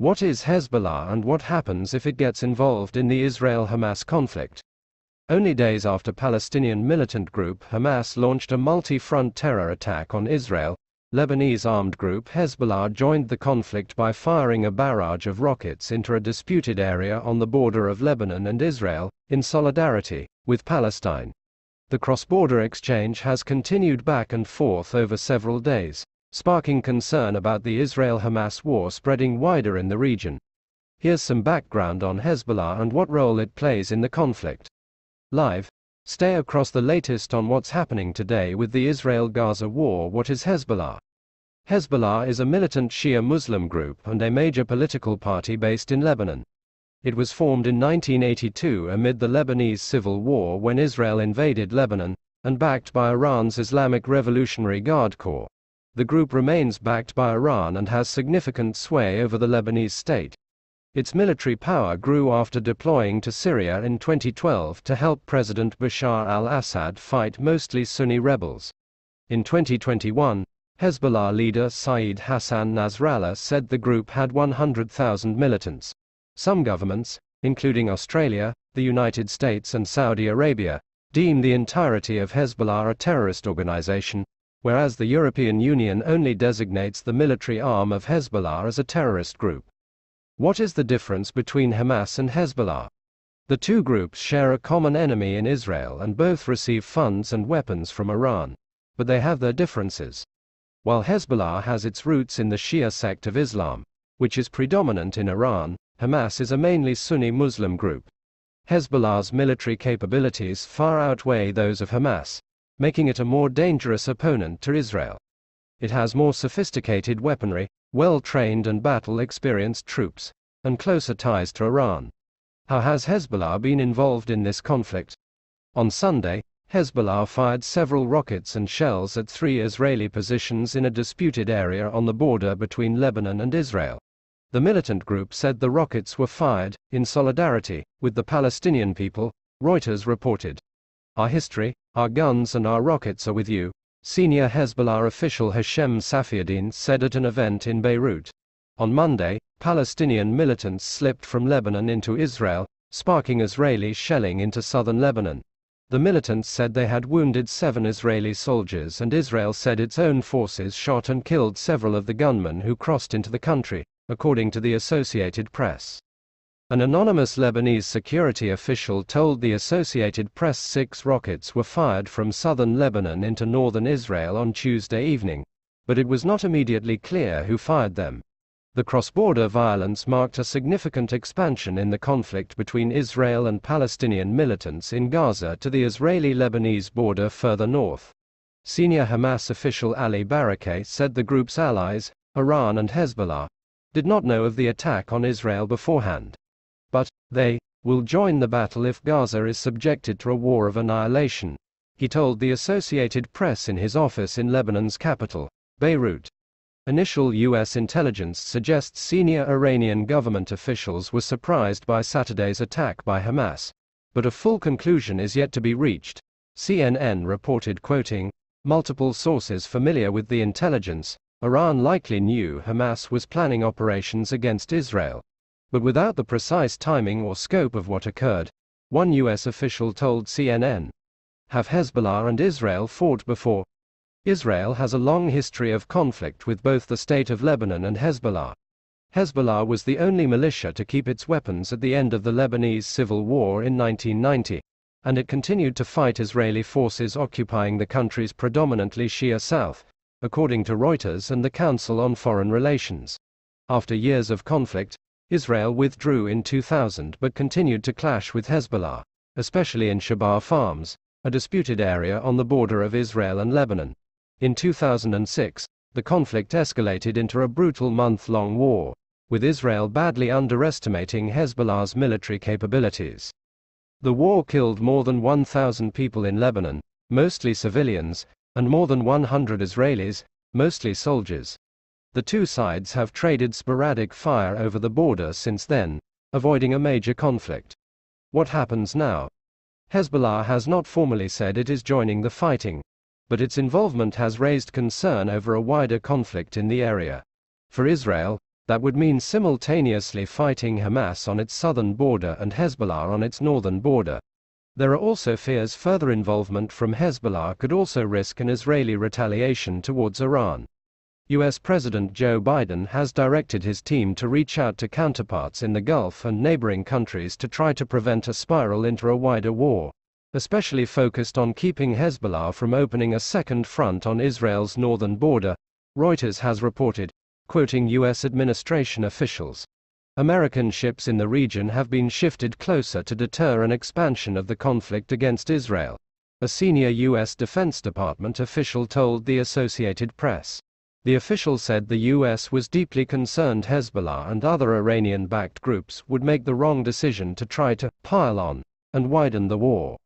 What is Hezbollah and what happens if it gets involved in the Israel Hamas conflict? Only days after Palestinian militant group Hamas launched a multi front terror attack on Israel, Lebanese armed group Hezbollah joined the conflict by firing a barrage of rockets into a disputed area on the border of Lebanon and Israel, in solidarity with Palestine. The cross border exchange has continued back and forth over several days sparking concern about the Israel-Hamas war spreading wider in the region. Here's some background on Hezbollah and what role it plays in the conflict. Live, stay across the latest on what's happening today with the Israel-Gaza war. What is Hezbollah? Hezbollah is a militant Shia Muslim group and a major political party based in Lebanon. It was formed in 1982 amid the Lebanese civil war when Israel invaded Lebanon, and backed by Iran's Islamic Revolutionary Guard Corps the group remains backed by Iran and has significant sway over the Lebanese state. Its military power grew after deploying to Syria in 2012 to help President Bashar al Assad fight mostly Sunni rebels. In 2021, Hezbollah leader Saeed Hassan Nasrallah said the group had 100,000 militants. Some governments, including Australia, the United States, and Saudi Arabia, deem the entirety of Hezbollah a terrorist organization, whereas the European Union only designates the military arm of Hezbollah as a terrorist group. What is the difference between Hamas and Hezbollah? The two groups share a common enemy in Israel and both receive funds and weapons from Iran, but they have their differences. While Hezbollah has its roots in the Shia sect of Islam, which is predominant in Iran, Hamas is a mainly Sunni Muslim group. Hezbollah's military capabilities far outweigh those of Hamas, making it a more dangerous opponent to Israel. It has more sophisticated weaponry, well trained and battle experienced troops, and closer ties to Iran. How has Hezbollah been involved in this conflict? On Sunday, Hezbollah fired several rockets and shells at three Israeli positions in a disputed area on the border between Lebanon and Israel. The militant group said the rockets were fired in solidarity with the Palestinian people, Reuters reported. Our history, our guns, and our rockets are with you, senior Hezbollah official Hashem Safiuddin said at an event in Beirut. On Monday, Palestinian militants slipped from Lebanon into Israel, sparking Israeli shelling into southern Lebanon. The militants said they had wounded seven Israeli soldiers, and Israel said its own forces shot and killed several of the gunmen who crossed into the country, according to the Associated Press. An anonymous Lebanese security official told the Associated Press six rockets were fired from southern Lebanon into northern Israel on Tuesday evening, but it was not immediately clear who fired them. The cross border violence marked a significant expansion in the conflict between Israel and Palestinian militants in Gaza to the Israeli Lebanese border further north. Senior Hamas official Ali Barakeh said the group's allies, Iran and Hezbollah, did not know of the attack on Israel beforehand. They will join the battle if Gaza is subjected to a war of annihilation, he told the Associated Press in his office in Lebanon's capital, Beirut. Initial U.S. intelligence suggests senior Iranian government officials were surprised by Saturday's attack by Hamas, but a full conclusion is yet to be reached, CNN reported, quoting multiple sources familiar with the intelligence. Iran likely knew Hamas was planning operations against Israel, but without the precise timing or scope of what occurred, one U.S. official told CNN. Have Hezbollah and Israel fought before? Israel has a long history of conflict with both the state of Lebanon and Hezbollah. Hezbollah was the only militia to keep its weapons at the end of the Lebanese civil war in 1990, and it continued to fight Israeli forces occupying the country's predominantly Shia south, according to Reuters and the Council on Foreign Relations. After years of conflict, Israel withdrew in 2000 but continued to clash with Hezbollah, especially in Shabar Farms, a disputed area on the border of Israel and Lebanon. In 2006, the conflict escalated into a brutal month long war, with Israel badly underestimating Hezbollah's military capabilities. The war killed more than 1,000 people in Lebanon, mostly civilians, and more than 100 Israelis, mostly soldiers. The two sides have traded sporadic fire over the border since then, avoiding a major conflict. What happens now? Hezbollah has not formally said it is joining the fighting, but its involvement has raised concern over a wider conflict in the area. For Israel, that would mean simultaneously fighting Hamas on its southern border and Hezbollah on its northern border. There are also fears further involvement from Hezbollah could also risk an Israeli retaliation towards Iran. U.S. President Joe Biden has directed his team to reach out to counterparts in the Gulf and neighboring countries to try to prevent a spiral into a wider war, especially focused on keeping Hezbollah from opening a second front on Israel's northern border, Reuters has reported, quoting U.S. administration officials. American ships in the region have been shifted closer to deter an expansion of the conflict against Israel, a senior U.S. Defense Department official told the Associated Press. The official said the U.S. was deeply concerned Hezbollah and other Iranian backed groups would make the wrong decision to try to pile on and widen the war.